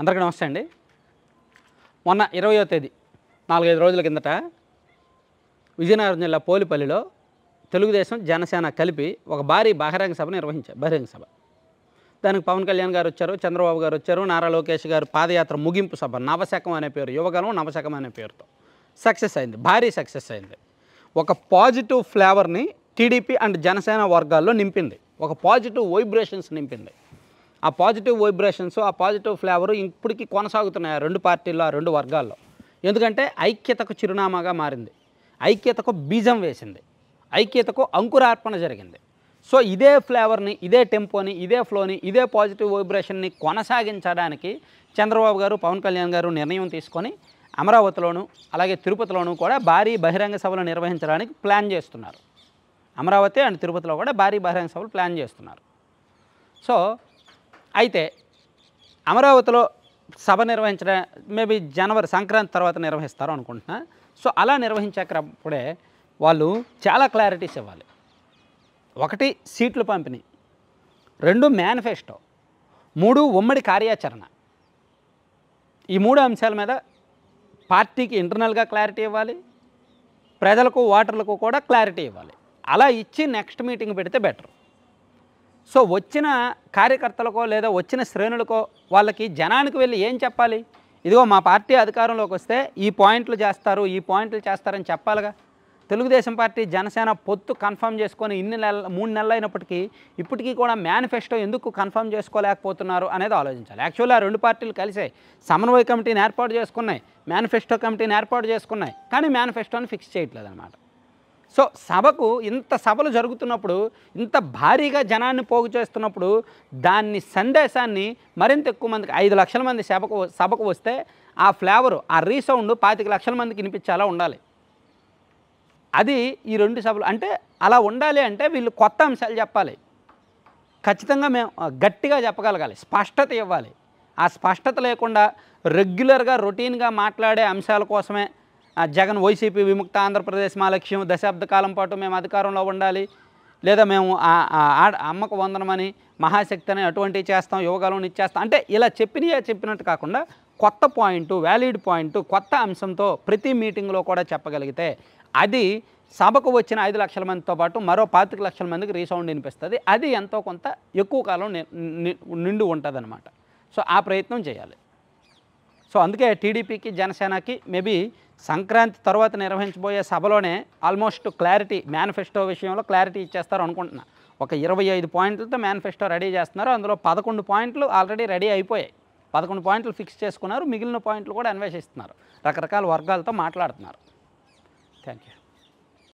అందరికీ నమస్తే అండి మొన్న ఇరవయో తేదీ నాలుగైదు రోజుల కిందట విజయనగరం జిల్లా పోలిపల్లిలో తెలుగుదేశం జనసేన కలిపి ఒక భారీ బహిరంగ సభ నిర్వహించారు బహిరంగ సభ దానికి పవన్ కళ్యాణ్ గారు వచ్చారు చంద్రబాబు గారు వచ్చారు నారా లోకేష్ గారు పాదయాత్ర ముగింపు సభ నవశకం అనే పేరు యువగలం నవశకం అనే పేరుతో సక్సెస్ అయింది భారీ సక్సెస్ అయింది ఒక పాజిటివ్ ఫ్లేవర్ని టీడీపీ అండ్ జనసేన వర్గాల్లో నింపింది ఒక పాజిటివ్ వైబ్రేషన్స్ నింపింది ఆ పాజిటివ్ వైబ్రేషన్స్ ఆ పాజిటివ్ ఫ్లేవర్ ఇప్పటికీ కొనసాగుతున్నాయి ఆ రెండు పార్టీల్లో ఆ రెండు వర్గాల్లో ఎందుకంటే ఐక్యతకు చిరునామాగా మారింది ఐక్యతకు బీజం వేసింది ఐక్యతకు అంకురార్పణ జరిగింది సో ఇదే ఫ్లేవర్ని ఇదే టెంపోని ఇదే ఫ్లోని ఇదే పాజిటివ్ వైబ్రేషన్ని కొనసాగించడానికి చంద్రబాబు గారు పవన్ కళ్యాణ్ గారు నిర్ణయం తీసుకొని అమరావతిలోను అలాగే తిరుపతిలోను కూడా భారీ బహిరంగ సభలు నిర్వహించడానికి ప్లాన్ చేస్తున్నారు అమరావతి అండ్ తిరుపతిలో కూడా భారీ బహిరంగ సభలు ప్లాన్ చేస్తున్నారు సో అయితే అమరావతిలో సభ నిర్వహించడం మేబీ జనవరి సంక్రాంతి తర్వాత నిర్వహిస్తారు అనుకుంటున్నా సో అలా నిర్వహించకప్పుడే వాళ్ళు చాలా క్లారిటీస్ ఇవ్వాలి ఒకటి సీట్లు పంపిణీ రెండు మేనిఫెస్టో మూడు ఉమ్మడి కార్యాచరణ ఈ మూడు అంశాల మీద పార్టీకి ఇంటర్నల్గా క్లారిటీ ఇవ్వాలి ప్రజలకు ఓటర్లకు కూడా క్లారిటీ ఇవ్వాలి అలా ఇచ్చి నెక్స్ట్ మీటింగ్ పెడితే బెటర్ సో వచ్చిన కార్యకర్తలకో లేదా వచ్చిన శ్రేణులకో వాళ్ళకి జనానికి వెళ్ళి ఏం చెప్పాలి ఇదిగో మా పార్టీ అధికారంలోకి వస్తే ఈ పాయింట్లు చేస్తారు ఈ పాయింట్లు చేస్తారని చెప్పాలిగా తెలుగుదేశం పార్టీ జనసేన పొత్తు కన్ఫర్మ్ చేసుకొని ఇన్ని నెలల మూడు నెలలు అయినప్పటికీ ఇప్పటికీ కూడా మేనిఫెస్టో ఎందుకు కన్ఫర్మ్ చేసుకోలేకపోతున్నారు అనేది ఆలోచించాలి యాక్చువల్లీ ఆ రెండు పార్టీలు కలిసే సమన్వయ కమిటీని ఏర్పాటు చేసుకున్నాయి మేనిఫెస్టో కమిటీని ఏర్పాటు చేసుకున్నాయి కానీ మేనిఫెస్టోని ఫిక్స్ చేయట్లేదు అనమాట సో సభకు ఇంత సభలు జరుగుతున్నప్పుడు ఇంత భారీగా జనాన్ని పోగు చేస్తున్నప్పుడు దాన్ని సందేశాన్ని మరింత ఎక్కువ మందికి ఐదు లక్షల మంది సభకు సభకు వస్తే ఆ ఫ్లేవరు ఆ రీసౌండ్ పాతిక లక్షల మందికి వినిపించేలా ఉండాలి అది ఈ రెండు సభలు అంటే అలా ఉండాలి అంటే వీళ్ళు కొత్త అంశాలు చెప్పాలి ఖచ్చితంగా మేము గట్టిగా చెప్పగలగాలి స్పష్టత ఇవ్వాలి ఆ స్పష్టత లేకుండా రెగ్యులర్గా రొటీన్గా మాట్లాడే అంశాల కోసమే జగన్ వైసీపీ విముక్త ఆంధ్రప్రదేశ్ మా లక్ష్యం దశాబ్ద కాలం పాటు మేము అధికారంలో ఉండాలి లేదా మేము అమ్మకు వందనమని మహాశక్తి అని అటువంటి చేస్తాం యోగాలు ఇచ్చేస్తాం అంటే ఇలా చెప్పినయే చెప్పినట్టు కాకుండా కొత్త పాయింట్ వ్యాలిడ్ పాయింట్ కొత్త అంశంతో ప్రతి మీటింగ్లో కూడా చెప్పగలిగితే అది సభకు వచ్చిన ఐదు లక్షల మందితో పాటు మరో పాతిక లక్షల మందికి రీసౌండ్ వినిపిస్తుంది అది ఎంతో కొంత ఎక్కువ కాలం నిండు ఉంటుందన్నమాట సో ఆ ప్రయత్నం చేయాలి సో అందుకే టీడీపీకి జనసేనకి మేబీ సంక్రాంతి తర్వాత నిర్వహించబోయే సభలోనే ఆల్మోస్ట్ క్లారిటీ మేనిఫెస్టో విషయంలో క్లారిటీ ఇచ్చేస్తారు అనుకుంటున్నా ఒక ఇరవై ఐదు పాయింట్లతో మేనిఫెస్టో రెడీ చేస్తున్నారు అందులో పదకొండు పాయింట్లు ఆల్రెడీ రెడీ అయిపోయాయి పదకొండు పాయింట్లు ఫిక్స్ చేసుకున్నారు మిగిలిన పాయింట్లు కూడా అన్వేషిస్తున్నారు రకరకాల వర్గాలతో మాట్లాడుతున్నారు థ్యాంక్ యూ